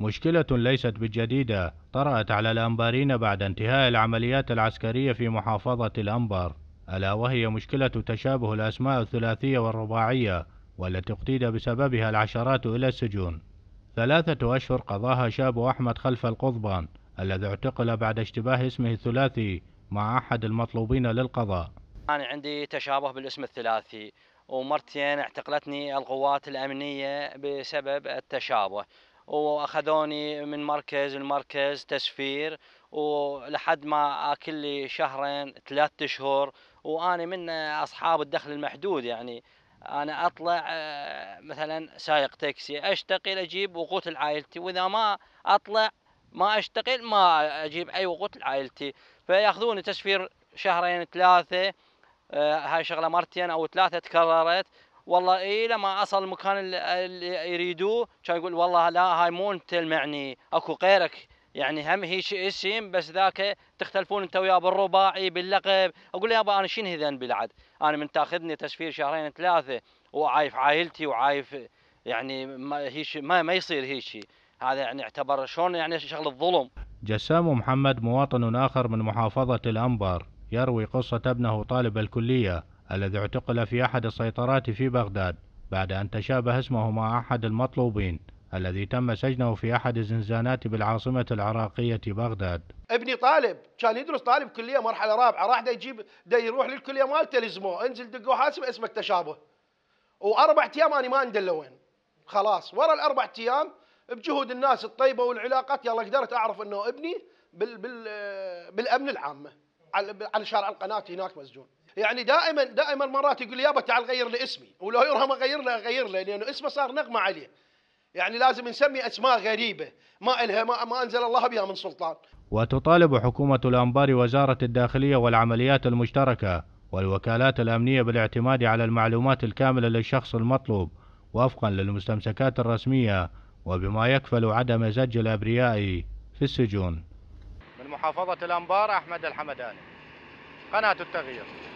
مشكلة ليست بالجديدة طرأت على الأنبارين بعد انتهاء العمليات العسكرية في محافظة الأنبار ألا وهي مشكلة تشابه الأسماء الثلاثية والرباعية والتي اقتيد بسببها العشرات إلى السجون ثلاثة أشهر قضاها شاب أحمد خلف القضبان الذي اعتقل بعد اشتباه اسمه الثلاثي مع أحد المطلوبين للقضاء أنا عندي تشابه بالاسم الثلاثي ومرتين اعتقلتني القوات الأمنية بسبب التشابه واخذوني من مركز لمركز تسفير ولحد ما اكل لي شهرين ثلاثة اشهر واني من اصحاب الدخل المحدود يعني انا اطلع آه، مثلا سايق تاكسي اشتغل اجيب وقوت لعائلتي واذا ما اطلع ما اشتغل ما اجيب اي وقوت لعائلتي فياخذوني تسفير شهرين ثلاثه آه، هاي شغله مرتين او ثلاثه تكررت والله اي لما اصل المكان اللي يريدوه كان يقول والله لا هاي مو انت المعني اكو غيرك يعني هم هي شيء اسم بس ذاك تختلفون انت وياه بالرباعي باللقب اقول له يابا انا شنو ذنبي بعد انا من تاخذني تسفير شهرين ثلاثه وعايف عائلتي وعايف يعني ما هي ما, ما يصير هيك هذا يعني اعتبر شلون يعني شغل الظلم جسام محمد مواطن اخر من محافظه الانبار يروي قصه ابنه طالب الكليه الذي اعتقل في أحد السيطرات في بغداد بعد أن تشابه اسمه مع أحد المطلوبين الذي تم سجنه في أحد الزنزانات بالعاصمة العراقية بغداد ابني طالب كان يدرس طالب كلية مرحلة رابعة راح دا يجيب دا يروح للكلية مالته التلزمه انزل دقوا حاسب اسمك تشابه وأربع أيام أنا ما أندل وين خلاص ورا الأربع أيام بجهود الناس الطيبة والعلاقات يلا قدرت أعرف أنه ابني بال بال بالأمن العامة على شارع القناة هناك مسجون يعني دائما دائما مرات يقول يابا تعال غير لي اسمي ولو يرهم اغير له اغير له لانه اسمه صار نغمه عليه يعني لازم نسمي اسماء غريبه ما الها ما, ما انزل الله بها من سلطان وتطالب حكومه الانبار وزاره الداخليه والعمليات المشتركه والوكالات الامنيه بالاعتماد على المعلومات الكامله للشخص المطلوب وفقا للمستمسكات الرسميه وبما يكفل عدم زج الابرياء في السجون من محافظه الانبار احمد الحمداني قناه التغيير